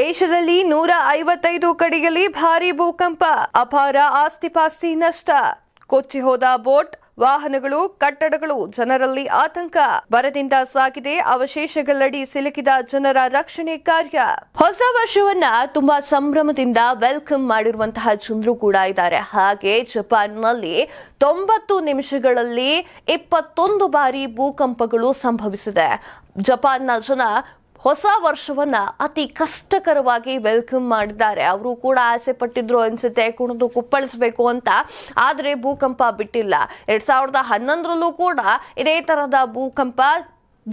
ದೇಶದಲ್ಲಿ ನೂರ ಐವತ್ತೈದು ಕಡೆಯಲ್ಲಿ ಭಾರಿ ಭೂಕಂಪ ಅಪಾರ ಆಸ್ತಿಪಾಸ್ತಿ ನಷ್ಟ ಕೊಚ್ಚಿ ಹೋದ ಬೋಟ್ ವಾಹನಗಳು ಕಟ್ಟಡಗಳು ಜನರಲ್ಲಿ ಆತಂಕ ಬರದಿಂದ ಸಾಗಿದೆ ಅವಶೇಷಗಳಡಿ ಸಿಲುಕಿದ ಜನರ ರಕ್ಷಣೆ ಕಾರ್ಯ ಹೊಸ ವರ್ಷವನ್ನ ತುಂಬಾ ಸಂಭ್ರಮದಿಂದ ವೆಲ್ಕಮ್ ಮಾಡಿರುವಂತಹ ಜನರು ಕೂಡ ಇದ್ದಾರೆ ಹಾಗೆ ಜಪಾನ್ನಲ್ಲಿ ತೊಂಬತ್ತು ನಿಮಿಷಗಳಲ್ಲಿ ಇಪ್ಪತ್ತೊಂದು ಬಾರಿ ಭೂಕಂಪಗಳು ಸಂಭವಿಸಿದೆ ಜಪಾನ್ನ ಜನ ಹೊಸ ವರ್ಷವನ್ನ ಅತಿ ಕಷ್ಟಕರವಾಗಿ ವೆಲ್ಕಮ್ ಮಾಡಿದ್ದಾರೆ ಅವರು ಕೂಡ ಆಸೆ ಪಟ್ಟಿದ್ರು ಅನ್ಸುತ್ತೆ ಕುಣಿದು ಕುಪ್ಪಳಿಸ್ಬೇಕು ಅಂತ ಆದರೆ ಭೂಕಂಪ ಬಿಟ್ಟಿಲ್ಲ ಎರಡ್ ಸಾವಿರದ ಹನ್ನೊಂದರಲ್ಲೂ ಕೂಡ ಇದೇ ತರಹದ ಭೂಕಂಪ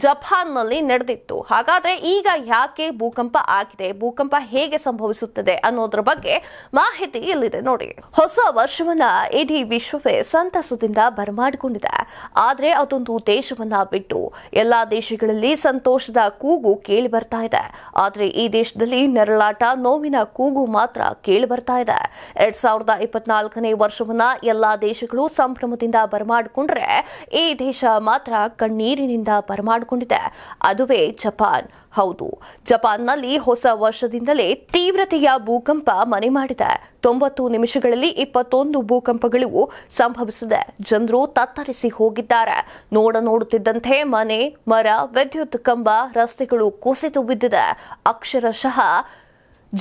ಜಪಾನ್ನಲ್ಲಿ ನಡೆದಿತ್ತು ಹಾಗಾದ್ರೆ ಈಗ ಯಾಕೆ ಭೂಕಂಪ ಆಗಿದೆ ಭೂಕಂಪ ಹೇಗೆ ಸಂಭವಿಸುತ್ತದೆ ಅನ್ನೋದ್ರ ಬಗ್ಗೆ ಮಾಹಿತಿ ಇಲ್ಲಿದೆ ನೋಡಿ ಹೊಸ ವರ್ಷವನ್ನ ಇಡೀ ವಿಶ್ವವೇ ಸಂತಸದಿಂದ ಬರಮಾಡಿಕೊಂಡಿದೆ ಆದ್ರೆ ಅದೊಂದು ದೇಶವನ್ನ ಬಿಟ್ಟು ಎಲ್ಲಾ ದೇಶಗಳಲ್ಲಿ ಸಂತೋಷದ ಕೂಗು ಕೇಳಿ ಬರ್ತಾ ಇದೆ ಆದ್ರೆ ಈ ದೇಶದಲ್ಲಿ ನೆರಳಾಟ ನೋವಿನ ಕೂಗು ಮಾತ್ರ ಕೇಳಿ ಬರ್ತಾ ಇದೆ ಎರಡ್ ಸಾವಿರದ ಇಪ್ಪತ್ನಾಲ್ಕನೇ ವರ್ಷವನ್ನ ಎಲ್ಲಾ ದೇಶಗಳು ಸಂಭ್ರಮದಿಂದ ಬರಮಾಡಿಕೊಂಡ್ರೆ ಈ ದೇಶ ಮಾತ್ರ ಕಣ್ಣೀರಿನಿಂದ ಬರಮಾಡ ಮಾಡಿಕೊಂಡಿದೆ ಅದುವೇ ಜಪಾನ್ ಹೌದು ಜಪಾನ್ನಲ್ಲಿ ಹೊಸ ವರ್ಷದಿಂದಲೇ ತೀವ್ರತೆಯ ಭೂಕಂಪ ಮನೆ ಮಾಡಿದೆ ತೊಂಬತ್ತು ನಿಮಿಷಗಳಲ್ಲಿ ಇಪ್ಪತ್ತೊಂದು ಭೂಕಂಪಗಳು ಸಂಭವಿಸಿದೆ ಜನರು ತತ್ತರಿಸಿ ಹೋಗಿದ್ದಾರೆ ನೋಡ ನೋಡುತ್ತಿದ್ದಂತೆ ಮನೆ ಮರ ವಿದ್ಯುತ್ ಕಂಬ ರಸ್ತೆಗಳು ಕುಸಿದು ಬಿದ್ದಿದೆ ಅಕ್ಷರಶಃ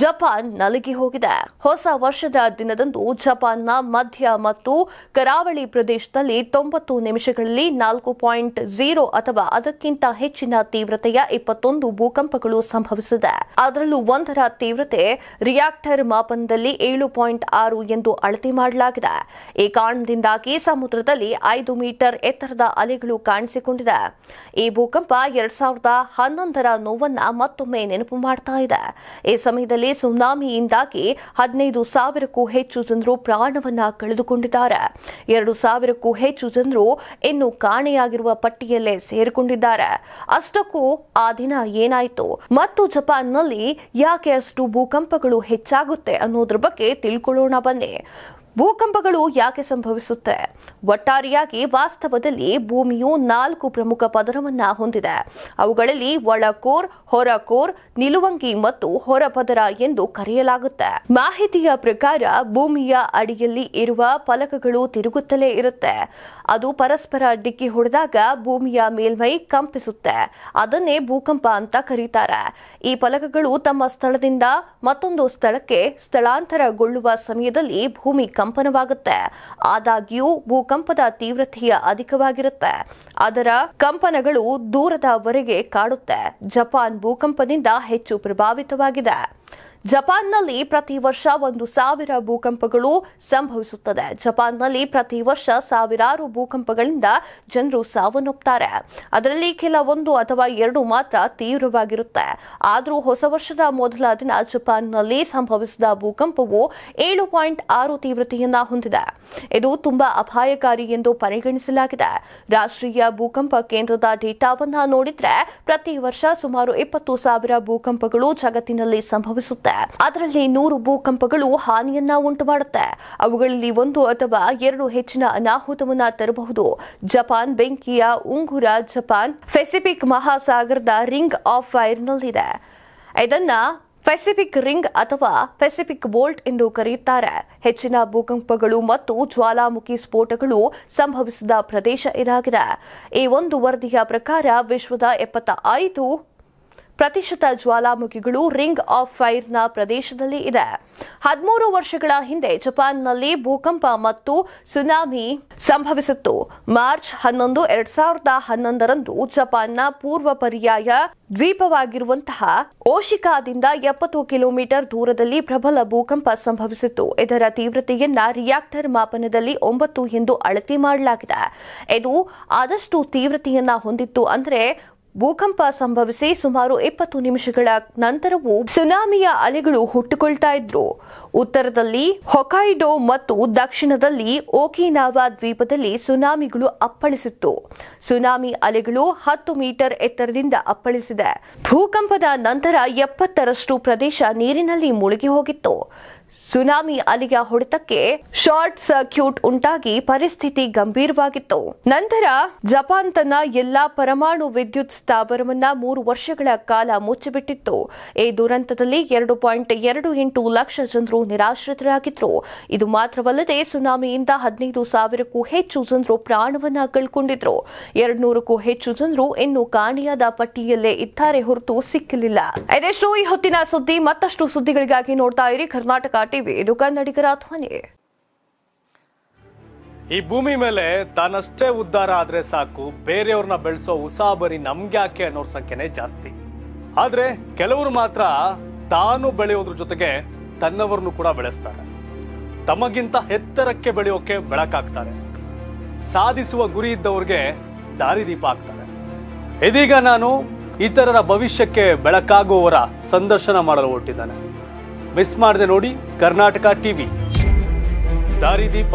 ಜಪಾನ್ ನಲುಗಿ ಹೋಗಿದೆ ಹೊಸ ವರ್ಷದ ದಿನದಂದು ಜಪಾನ್ನ ಮಧ್ಯ ಮತ್ತು ಕರಾವಳಿ ಪ್ರದೇಶದಲ್ಲಿ ತೊಂಬತ್ತು ನಿಮಿಷಗಳಲ್ಲಿ ನಾಲ್ಕು ಪಾಯಿಂಟ್ ಜೀರೋ ಅಥವಾ ಅದಕ್ಕಿಂತ ಹೆಚ್ಚಿನ ತೀವ್ರತೆಯ ಇಪ್ಪತ್ತೊಂದು ಭೂಕಂಪಗಳು ಸಂಭವಿಸಿದೆ ಅದರಲ್ಲೂ ಒಂದರ ತೀವ್ರತೆ ರಿಯಾಕ್ಟರ್ ಮಾಪನದಲ್ಲಿ ಏಳು ಪಾಯಿಂಟ್ ಆರು ಎಂದು ಅಳತೆ ಮಾಡಲಾಗಿದೆ ಈ ಕಾರಣದಿಂದಾಗಿ ಸಮುದ್ರದಲ್ಲಿ ಐದು ಮೀಟರ್ ಎತ್ತರದ ಅಲೆಗಳು ಕಾಣಿಸಿಕೊಂಡಿದೆ ಈ ಭೂಕಂಪ ಎರಡ್ ಸಾವಿರದ ಹನ್ನೊಂದರ ನೋವನ್ನ ಮತ್ತೊಮ್ಮೆ ನೆನಪು ಮಾಡ್ತಾ ಇದೆ ಈ ಸಮಯದಲ್ಲಿ ರಾಜ್ಯದಲ್ಲಿ ಸುನಾಮಿಯಿಂದಾಗಿ ಹದಿನೈದು ಸಾವಿರಕ್ಕೂ ಹೆಚ್ಚು ಜನರು ಪ್ರಾಣವನ್ನ ಕಳೆದುಕೊಂಡಿದ್ದಾರೆ ಎರಡು ಸಾವಿರಕ್ಕೂ ಹೆಚ್ಚು ಜನರು ಇನ್ನು ಕಾಣೆಯಾಗಿರುವ ಪಟ್ಟಿಯಲ್ಲೇ ಸೇರಿಕೊಂಡಿದ್ದಾರೆ ಅಷ್ಟಕ್ಕೂ ಆ ದಿನ ಏನಾಯಿತು ಮತ್ತು ಜಪಾನ್ನಲ್ಲಿ ಯಾಕೆ ಅಷ್ಟು ಭೂಕಂಪಗಳು ಹೆಚ್ಚಾಗುತ್ತೆ ಅನ್ನೋದ್ರ ಬಗ್ಗೆ ತಿಳ್ಕೊಳ್ಳೋಣ ಬನ್ನಿ ಭೂಕಂಪಗಳು ಯಾಕೆ ಸಂಭವಿಸುತ್ತೆ ಒಟ್ಟಾರೆಯಾಗಿ ವಾಸ್ತವದಲ್ಲಿ ಭೂಮಿಯು ನಾಲ್ಕು ಪ್ರಮುಖ ಪದರವನ್ನ ಹೊಂದಿದೆ ಅವುಗಳಲ್ಲಿ ಒಳಕೋರ್ ಹೊರಕೋರ್ ನಿಲುವಂಗಿ ಮತ್ತು ಹೊರಪದರ ಎಂದು ಕರೆಯಲಾಗುತ್ತೆ ಮಾಹಿತಿಯ ಪ್ರಕಾರ ಭೂಮಿಯ ಅಡಿಯಲ್ಲಿ ಇರುವ ಫಲಕಗಳು ತಿರುಗುತ್ತಲೇ ಇರುತ್ತೆ ಅದು ಪರಸ್ಪರ ಡಿಕ್ಕಿ ಹೊಡೆದಾಗ ಭೂಮಿಯ ಮೇಲ್ಮೈ ಕಂಪಿಸುತ್ತೆ ಅದನ್ನೇ ಭೂಕಂಪ ಅಂತ ಕರೀತಾರೆ ಈ ಫಲಕಗಳು ತಮ್ಮ ಸ್ಥಳದಿಂದ ಮತ್ತೊಂದು ಸ್ಥಳಕ್ಕೆ ಸ್ಥಳಾಂತರಗೊಳ್ಳುವ ಸಮಯದಲ್ಲಿ ಭೂಮಿ ಕಂಪ ಕಂಪನವಾಗುತ್ತೆ ಆದಾಗ್ಯೂ ಭೂಕಂಪದ ತೀವ್ರತೆಯ ಅಧಿಕವಾಗಿರುತ್ತೆ ಅದರ ಕಂಪನಗಳು ದೂರದವರೆಗೆ ಕಾಡುತ್ತೆ ಜಪಾನ್ ಭೂಕಂಪದಿಂದ ಹೆಚ್ಚು ಪ್ರಭಾವಿತವಾಗಿದೆ ಜಪಾನ್ನಲ್ಲಿ ಪ್ರತಿ ವರ್ಷ ಒಂದು ಸಾವಿರ ಭೂಕಂಪಗಳು ಸಂಭವಿಸುತ್ತದೆ ಜಪಾನ್ನಲ್ಲಿ ಪ್ರತಿ ವರ್ಷ ಸಾವಿರಾರು ಭೂಕಂಪಗಳಿಂದ ಜನರು ಸಾವನ್ನಪ್ಪುತ್ತಾರೆ ಅದರಲ್ಲಿ ಕೆಲ ಒಂದು ಅಥವಾ ಎರಡು ಮಾತ್ರ ತೀವ್ರವಾಗಿರುತ್ತೆ ಆದರೂ ಹೊಸ ವರ್ಷದ ಮೊದಲ ದಿನ ಜಪಾನ್ನಲ್ಲಿ ಸಂಭವಿಸಿದ ಭೂಕಂಪವು ಏಳು ಪಾಯಿಂಟ್ ಆರು ತೀವ್ರತೆಯನ್ನ ಹೊಂದಿದೆ ಇದು ತುಂಬಾ ಅಪಾಯಕಾರಿ ಎಂದು ಪರಿಗಣಿಸಲಾಗಿದೆ ರಾಷ್ಟ್ರೀಯ ಭೂಕಂಪ ಕೇಂದ್ರದ ಡೇಟಾವನ್ನ ನೋಡಿದ್ರೆ ಪ್ರತಿ ವರ್ಷ ಸುಮಾರು ಇಪ್ಪತ್ತು ಸಾವಿರ ಭೂಕಂಪಗಳು ಜಗತ್ತಿನಲ್ಲಿ ಸಂಭವಿಸುತ್ತೆ ಮಾಡುತ್ತೆ ಅದರಲ್ಲಿ ನೂರು ಭೂಕಂಪಗಳು ಹಾನಿಯನ್ನ ಉಂಟು ಮಾಡುತ್ತೆ ಅವುಗಳಲ್ಲಿ ಒಂದು ಅಥವಾ ಎರಡು ಹೆಚ್ಚಿನ ಅನಾಹುತವನ್ನ ತರಬಹುದು ಜಪಾನ್ ಬೆಂಕಿಯ ಉಂಗುರ ಜಪಾನ್ ಪೆಸಿಫಿಕ್ ಮಹಾಸಾಗರದ ರಿಂಗ್ ಆಫ್ ಫೈರ್ನಲ್ಲಿದೆ ಇದನ್ನ ಪೆಸಿಫಿಕ್ ರಿಂಗ್ ಅಥವಾ ಪೆಸಿಫಿಕ್ ಬೋಲ್ಟ್ ಎಂದು ಕರೆಯುತ್ತಾರೆ ಹೆಚ್ಚಿನ ಭೂಕಂಪಗಳು ಮತ್ತು ಜ್ವಾಲಾಮುಖಿ ಸ್ಫೋಟಗಳು ಸಂಭವಿಸಿದ ಪ್ರದೇಶ ಇದಾಗಿದೆ ಈ ಒಂದು ವರದಿಯ ಪ್ರಕಾರ ವಿಶ್ವದ ಎಪ್ಪತ್ತ ಐದು ಪ್ರತಿಶತ ಜ್ವಾಲಾಮುಖಿಗಳು ರಿಂಗ್ ಆಫ್ ಫೈರ್ನ ಪ್ರದೇಶದಲ್ಲಿ ಇದೆ ಹದಿಮೂರು ವರ್ಷಗಳ ಹಿಂದೆ ಜಪಾನ್ನಲ್ಲಿ ಭೂಕಂಪ ಮತ್ತು ಸುನಾಮಿ ಸಂಭವಿಸಿತ್ತು ಮಾರ್ಚ್ ಹನ್ನೊಂದು ಎರಡ್ ಸಾವಿರದ ಹನ್ನೊಂದರಂದು ಜಪಾನ್ನ ಪೂರ್ವ ಪರ್ಯಾಯ ದ್ವೀಪವಾಗಿರುವಂತಹ ಓಶಿಕಾದಿಂದ ಎಪ್ಪತ್ತು ಕಿಲೋಮೀಟರ್ ದೂರದಲ್ಲಿ ಪ್ರಬಲ ಭೂಕಂಪ ಸಂಭವಿಸಿತ್ತು ಇದರ ತೀವ್ರತೆಯನ್ನ ರಿಯಾಕ್ಟರ್ ಮಾಪನದಲ್ಲಿ ಒಂಬತ್ತು ಎಂದು ಅಳತೆ ಮಾಡಲಾಗಿದೆ ಇದು ಆದಷ್ಟು ತೀವ್ರತೆಯನ್ನ ಹೊಂದಿತ್ತು ಅಂದರೆ ಭೂಕಂಪ ಸಂಭವಿಸಿ ಸುಮಾರು ಇಪ್ಪತ್ತು ನಿಮಿಷಗಳ ನಂತರವೂ ಸುನಾಮಿಯ ಅಲೆಗಳು ಹುಟ್ಟುಕೊಳ್ತಾ ಇದ್ರು ಉತ್ತರದಲ್ಲಿ ಹೊಕೈಡೋ ಮತ್ತು ದಕ್ಷಿಣದಲ್ಲಿ ಓಕಿನಾವಾ ದ್ವೀಪದಲ್ಲಿ ಸುನಾಮಿಗಳು ಅಪ್ಪಳಿಸಿತ್ತು ಸುನಾಮಿ ಅಲೆಗಳು ಹತ್ತು ಮೀಟರ್ ಎತ್ತರದಿಂದ ಅಪ್ಪಳಿಸಿದೆ ಭೂಕಂಪದ ನಂತರ ಎಪ್ಪತ್ತರಷ್ಟು ಪ್ರದೇಶ ನೀರಿನಲ್ಲಿ ಮುಳುಗಿ ಹೋಗಿತ್ತು ಸುನಾಮಿ ಅಲಿಯ ಹೊಡೆತಕ್ಕೆ ಶಾರ್ಟ್ ಸರ್ಕ್ಯೂಟ್ ಉಂಟಾಗಿ ಪರಿಸ್ಥಿತಿ ಗಂಭೀರವಾಗಿತ್ತು ನಂತರ ಜಪಾನ್ ತನ್ನ ಎಲ್ಲಾ ಪರಮಾಣು ವಿದ್ಯುತ್ ಸ್ಥಾವರವನ್ನ ಮೂರು ವರ್ಷಗಳ ಕಾಲ ಮುಚ್ಚಿಬಿಟ್ಟಿತ್ತು ಈ ದುರಂತದಲ್ಲಿ ಎರಡು ಪಾಯಿಂಟ್ ಎರಡು ಎಂಟು ಲಕ್ಷ ಜನರು ನಿರಾಶ್ರಿತರಾಗಿದ್ರು ಇದು ಮಾತ್ರವಲ್ಲದೆ ಸುನಾಮಿಯಿಂದ ಹದಿನೈದು ಸಾವಿರಕ್ಕೂ ಹೆಚ್ಚು ಜನರು ಪ್ರಾಣವನ್ನ ಕಳ್ಕೊಂಡಿದ್ರು ಎರಡ್ನೂರಕ್ಕೂ ಹೆಚ್ಚು ಜನರು ಇನ್ನೂ ಕಾಣೆಯಾದ ಪಟ್ಟಿಯಲ್ಲೇ ಇದ್ದಾರೆ ಹೊರತು ಸಿಕ್ಕಲಿಲ್ಲ ಇದೆಷ್ಟು ಈ ಹೊತ್ತಿನ ಸುದ್ದಿ ಮತ್ತಷ್ಟು ಸುದ್ದಿಗಳಿಗಾಗಿ ನೋಡ್ತಾ ಇರಿ ಕರ್ನಾಟಕ ಟಿವಿ ಕನ್ನಡಿಗರ ಧ್ವನಿ ಈ ಭೂಮಿ ಮೇಲೆ ತಾನಷ್ಟೇ ಉದ್ಧಾರ ಆದ್ರೆ ಸಾಕು ಬೇರೆಯವ್ರನ್ನ ಬೆಳೆಸೋ ಉಸಾಬರಿ ನಮ್ಗೆ ಯಾಕೆ ಅನ್ನೋರ್ ಸಂಖ್ಯೆನೇ ಜಾಸ್ತಿ ಆದ್ರೆ ಕೆಲವರು ಮಾತ್ರ ತಾನು ಬೆಳೆಯೋದ್ರ ಜೊತೆಗೆ ತನ್ನವರನ್ನು ಕೂಡ ಬೆಳೆಸ್ತಾರೆ ತಮಗಿಂತ ಎತ್ತರಕ್ಕೆ ಬೆಳೆಯೋಕೆ ಬೆಳಕಾಗ್ತಾರೆ ಸಾಧಿಸುವ ಗುರಿ ಇದ್ದವ್ರಿಗೆ ದಾರಿದೀಪ ಆಗ್ತಾರೆ ಇದೀಗ ನಾನು ಇತರರ ಭವಿಷ್ಯಕ್ಕೆ ಬೆಳಕಾಗುವವರ ಸಂದರ್ಶನ ಮಾಡಲು ಹೊರಟಿದ್ದಾನೆ ಮಿಸ್ ಮಾಡದೆ ನೋಡಿ ಕರ್ನಾಟಕ ಟಿವಿ ದಾರಿದೀಪ